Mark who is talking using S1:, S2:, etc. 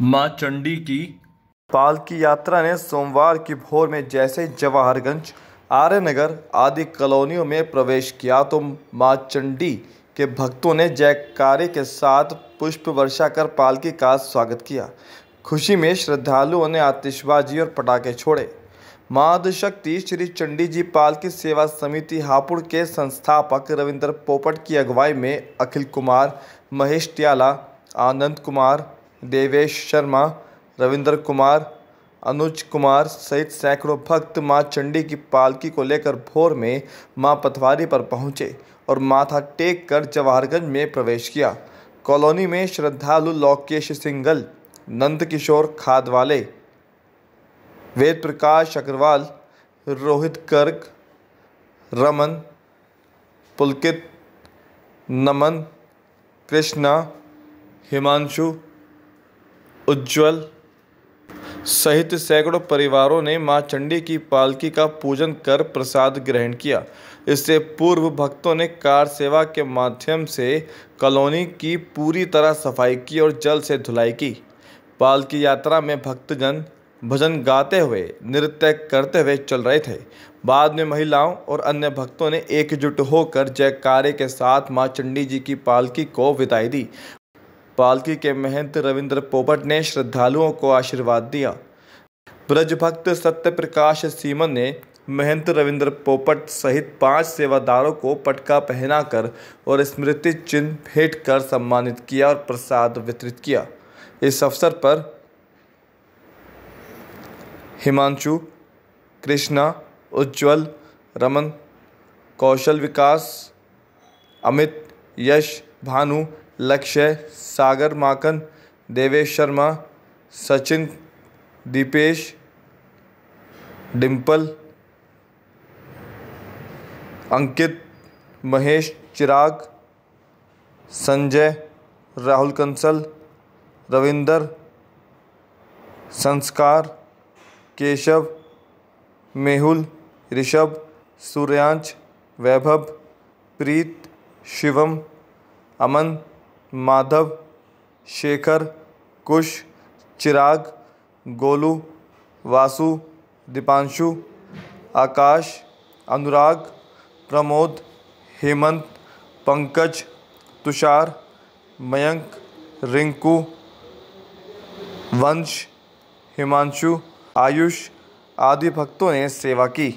S1: मां चंडी की पालकी यात्रा ने सोमवार की भोर में जैसे जवाहरगंज आर्य नगर आदि कॉलोनियों में प्रवेश किया तो मां चंडी के भक्तों ने जयकारे के साथ पुष्प वर्षा कर पालकी का स्वागत किया खुशी में श्रद्धालुओं ने आतिशबाजी और पटाखे छोड़े महादशक्ति श्री चंडी जी पालकी सेवा समिति हापुड़ के संस्थापक रविंद्र पोपट की अगुवाई में अखिल कुमार महेश ट्याला आनंद कुमार देवेश शर्मा रविंद्र कुमार अनुज कुमार सहित सैकड़ों भक्त मां चंडी की पालकी को लेकर भोर में मां पथवारी पर पहुंचे और माथा टेक कर जवाहरगंज में प्रवेश किया कॉलोनी में श्रद्धालु लोकेश सिंगल नंदकिशोर खादवाले वेद प्रकाश अग्रवाल रोहित गर्ग रमन पुलकित नमन कृष्णा हिमांशु उज्जवल सहित सैकड़ों परिवारों ने मां चंडी की पालकी का पूजन कर प्रसाद ग्रहण किया इससे पूर्व भक्तों ने कार सेवा के माध्यम से कॉलोनी की पूरी तरह सफाई की और जल से धुलाई की पालकी यात्रा में भक्तजन भजन गाते हुए नृत्य करते हुए चल रहे थे बाद में महिलाओं और अन्य भक्तों ने एकजुट होकर जयकारे के साथ मां चंडी जी की पालकी को विदाई दी पालकी के महंत रविंद्र पोपट ने श्रद्धालुओं को आशीर्वाद दिया ब्रजभक्त सत्य प्रकाश सीमन ने महंत रविंद्र पोपट सहित पांच सेवादारों को पटका पहनाकर और स्मृति चिन्ह भेंट कर सम्मानित किया और प्रसाद वितरित किया इस अवसर पर हिमांशु कृष्णा उज्ज्वल रमन कौशल विकास अमित यश भानु लक्ष्य सागर माकन देवेश शर्मा सचिन दीपेश डिम्पल अंकित महेश चिराग संजय राहुल कंसल रविंदर संस्कार केशव मेहुल ऋषभ सूर्यांश वैभव प्रीत शिवम अमन माधव शेखर कुश चिराग गोलू वासु दीपांशु आकाश अनुराग प्रमोद हेमंत पंकज तुषार मयंक रिंकू वंश हिमांशु आयुष आदि भक्तों ने सेवा की